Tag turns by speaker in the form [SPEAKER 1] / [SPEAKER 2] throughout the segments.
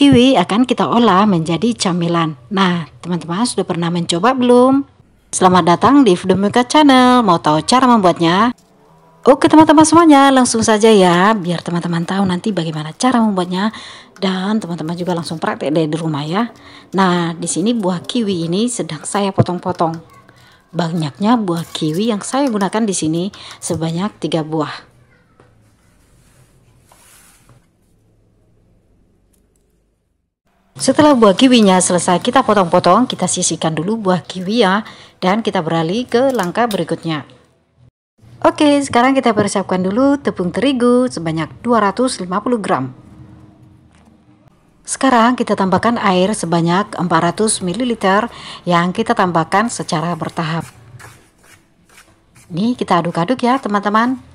[SPEAKER 1] kiwi akan kita olah menjadi camilan. Nah, teman-teman sudah pernah mencoba belum? Selamat datang di Fudemika Channel. Mau tahu cara membuatnya? Oke teman-teman semuanya, langsung saja ya, biar teman-teman tahu nanti bagaimana cara membuatnya dan teman-teman juga langsung praktek dari rumah ya. Nah, di sini buah kiwi ini sedang saya potong-potong. Banyaknya buah kiwi yang saya gunakan di sini sebanyak tiga buah. Setelah buah kiwinya selesai kita potong-potong, kita sisihkan dulu buah kiwi ya dan kita beralih ke langkah berikutnya. Oke, sekarang kita persiapkan dulu tepung terigu sebanyak 250 gram. Sekarang kita tambahkan air sebanyak 400 ml yang kita tambahkan secara bertahap. Ini kita aduk-aduk ya teman-teman.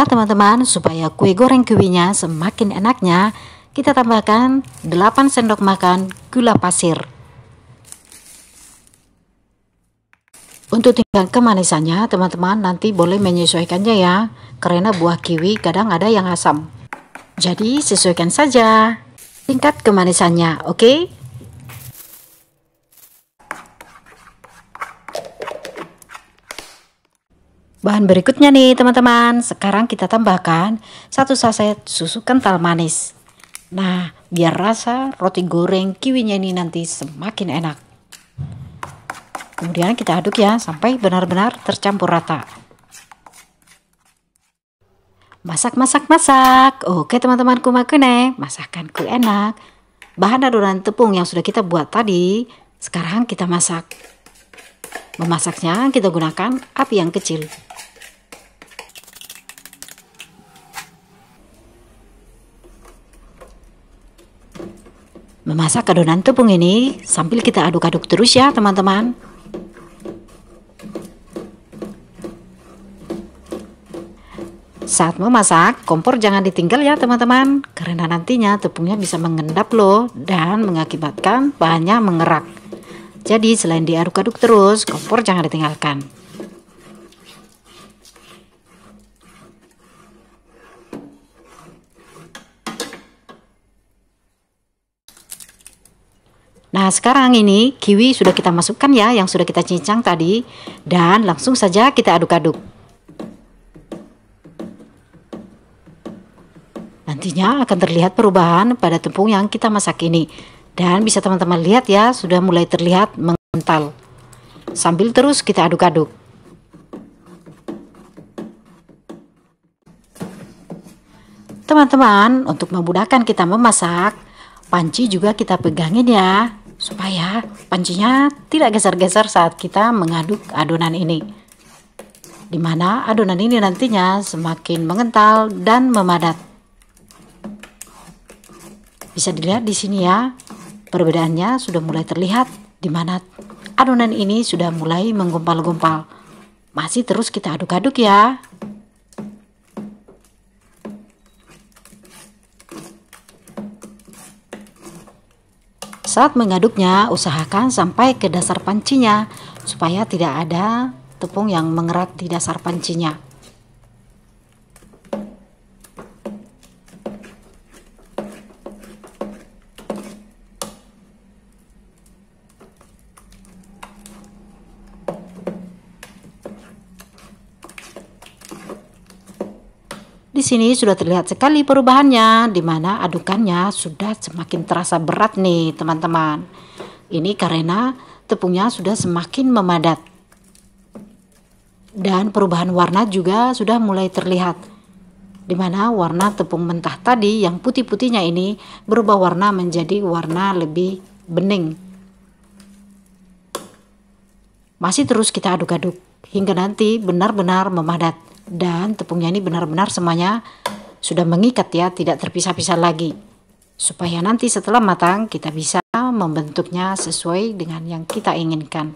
[SPEAKER 1] Nah teman-teman, supaya kue goreng kiwinya semakin enaknya, kita tambahkan 8 sendok makan gula pasir. Untuk tingkat kemanisannya, teman-teman nanti boleh menyesuaikannya ya, karena buah kiwi kadang ada yang asam. Jadi sesuaikan saja tingkat kemanisannya, oke? Okay? Bahan berikutnya nih teman-teman, sekarang kita tambahkan satu saset susu kental manis. Nah, biar rasa roti goreng kiwinya ini nanti semakin enak. Kemudian kita aduk ya sampai benar-benar tercampur rata. Masak, masak, masak. Oke teman-teman kumakune, ya. masakanku enak. Bahan adonan tepung yang sudah kita buat tadi, sekarang kita masak. Memasaknya kita gunakan api yang kecil. Memasak adonan tepung ini sambil kita aduk-aduk terus ya teman-teman. Saat memasak, kompor jangan ditinggal ya teman-teman, karena nantinya tepungnya bisa mengendap loh dan mengakibatkan bahannya mengerak. Jadi selain diaduk-aduk terus, kompor jangan ditinggalkan. Nah, sekarang ini kiwi sudah kita masukkan ya yang sudah kita cincang tadi dan langsung saja kita aduk-aduk. Nantinya akan terlihat perubahan pada tepung yang kita masak ini. Dan bisa teman-teman lihat ya, sudah mulai terlihat mengental. Sambil terus kita aduk-aduk. Teman-teman, untuk memudahkan kita memasak, panci juga kita pegangin ya, supaya pancinya tidak geser-geser saat kita mengaduk adonan ini. Dimana adonan ini nantinya semakin mengental dan memadat. Bisa dilihat di sini ya, Perbedaannya sudah mulai terlihat di mana adonan ini sudah mulai menggumpal-gumpal. Masih terus kita aduk-aduk ya. Saat mengaduknya, usahakan sampai ke dasar pancinya supaya tidak ada tepung yang mengerat di dasar pancinya. Di sini sudah terlihat sekali perubahannya, di mana adukannya sudah semakin terasa berat nih teman-teman. Ini karena tepungnya sudah semakin memadat. Dan perubahan warna juga sudah mulai terlihat. Di mana warna tepung mentah tadi yang putih-putihnya ini berubah warna menjadi warna lebih bening. Masih terus kita aduk-aduk hingga nanti benar-benar memadat dan tepungnya ini benar-benar semuanya sudah mengikat ya tidak terpisah-pisah lagi supaya nanti setelah matang kita bisa membentuknya sesuai dengan yang kita inginkan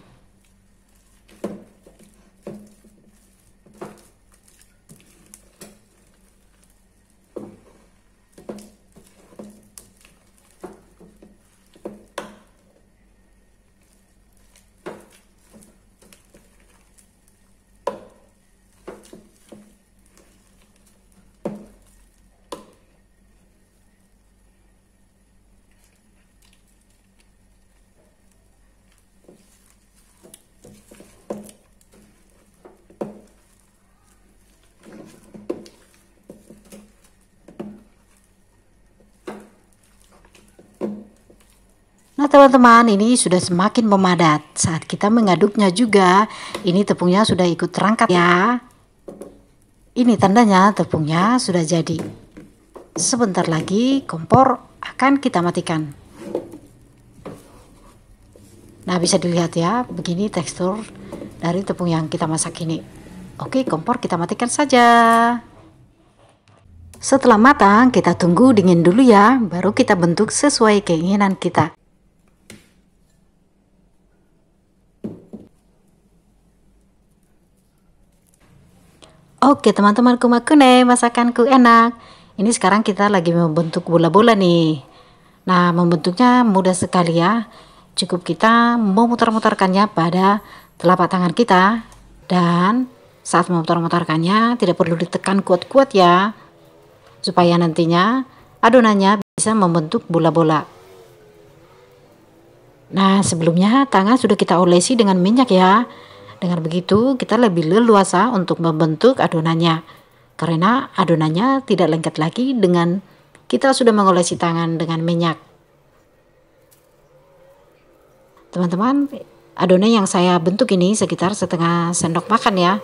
[SPEAKER 1] Nah teman-teman ini sudah semakin memadat Saat kita mengaduknya juga Ini tepungnya sudah ikut terangkat ya Ini tandanya tepungnya sudah jadi Sebentar lagi kompor akan kita matikan Nah bisa dilihat ya begini tekstur dari tepung yang kita masak ini Oke kompor kita matikan saja setelah matang, kita tunggu dingin dulu ya, baru kita bentuk sesuai keinginan kita. Oke teman-teman kumakune masakanku enak Ini sekarang kita lagi membentuk bola-bola nih Nah membentuknya mudah sekali ya Cukup kita memutar-mutarkannya pada telapak tangan kita Dan saat memutar-mutarkannya tidak perlu ditekan kuat-kuat ya Supaya nantinya adonannya bisa membentuk bola-bola Nah sebelumnya tangan sudah kita olesi dengan minyak ya dengan begitu, kita lebih leluasa untuk membentuk adonannya, karena adonannya tidak lengket lagi dengan kita sudah mengolesi tangan dengan minyak. Teman-teman, adonan yang saya bentuk ini sekitar setengah sendok makan ya.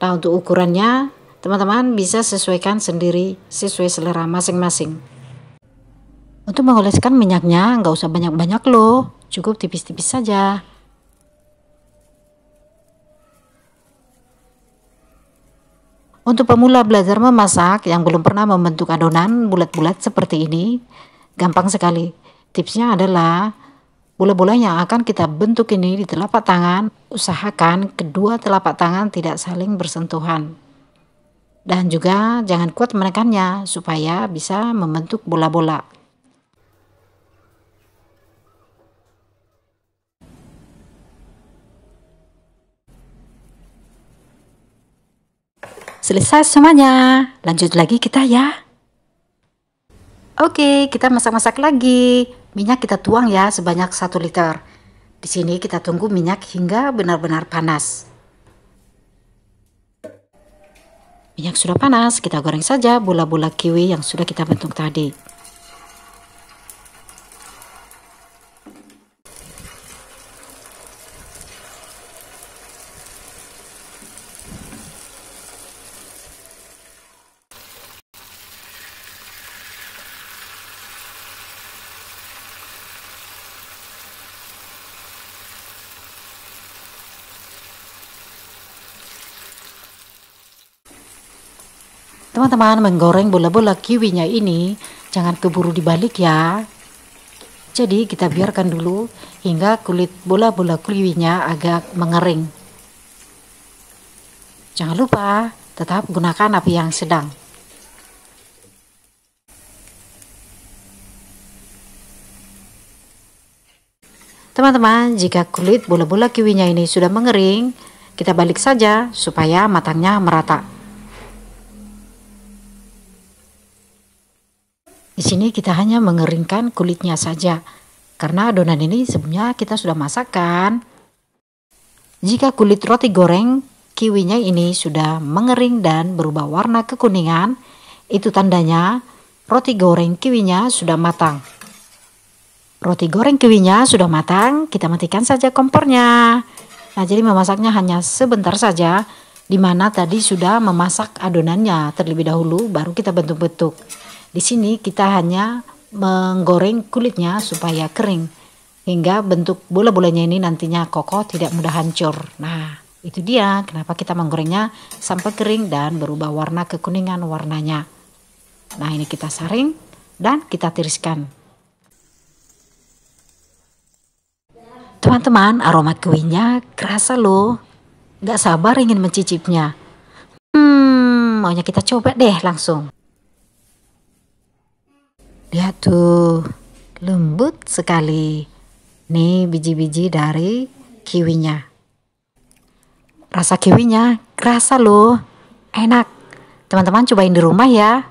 [SPEAKER 1] Nah, untuk ukurannya, teman-teman bisa sesuaikan sendiri sesuai selera masing-masing. Untuk mengoleskan minyaknya, nggak usah banyak-banyak loh, cukup tipis-tipis saja. Untuk pemula belajar memasak yang belum pernah membentuk adonan bulat-bulat seperti ini, gampang sekali. Tipsnya adalah bola-bola yang akan kita bentuk ini di telapak tangan, usahakan kedua telapak tangan tidak saling bersentuhan. Dan juga jangan kuat menekannya supaya bisa membentuk bola-bola. Selesai semuanya. Lanjut lagi kita ya. Oke, kita masak-masak lagi. Minyak kita tuang ya sebanyak 1 liter. Di sini kita tunggu minyak hingga benar-benar panas. Minyak sudah panas, kita goreng saja bola-bola kiwi yang sudah kita bentuk tadi. Teman-teman menggoreng bola-bola kiwinya ini jangan keburu dibalik ya. Jadi kita biarkan dulu hingga kulit bola-bola kiwinya agak mengering. Jangan lupa tetap gunakan api yang sedang. Teman-teman, jika kulit bola-bola kiwinya ini sudah mengering, kita balik saja supaya matangnya merata. Di sini kita hanya mengeringkan kulitnya saja, karena adonan ini sebelumnya kita sudah masak Jika kulit roti goreng kiwinya ini sudah mengering dan berubah warna kekuningan, itu tandanya roti goreng kiwinya sudah matang. Roti goreng kiwinya sudah matang, kita matikan saja kompornya. Nah, jadi memasaknya hanya sebentar saja, di mana tadi sudah memasak adonannya terlebih dahulu, baru kita bentuk-bentuk. Di sini kita hanya menggoreng kulitnya supaya kering hingga bentuk bola-bolanya ini nantinya kokoh tidak mudah hancur. Nah, itu dia kenapa kita menggorengnya sampai kering dan berubah warna kekuningan warnanya. Nah, ini kita saring dan kita tiriskan. Teman-teman, aroma kuenya kerasa loh. Gak sabar ingin mencicipnya. Hmm, maunya kita coba deh langsung. Lihat tuh, lembut sekali. Nih biji-biji dari kiwinya. Rasa kiwinya kerasa loh, enak. Teman-teman cobain di rumah ya.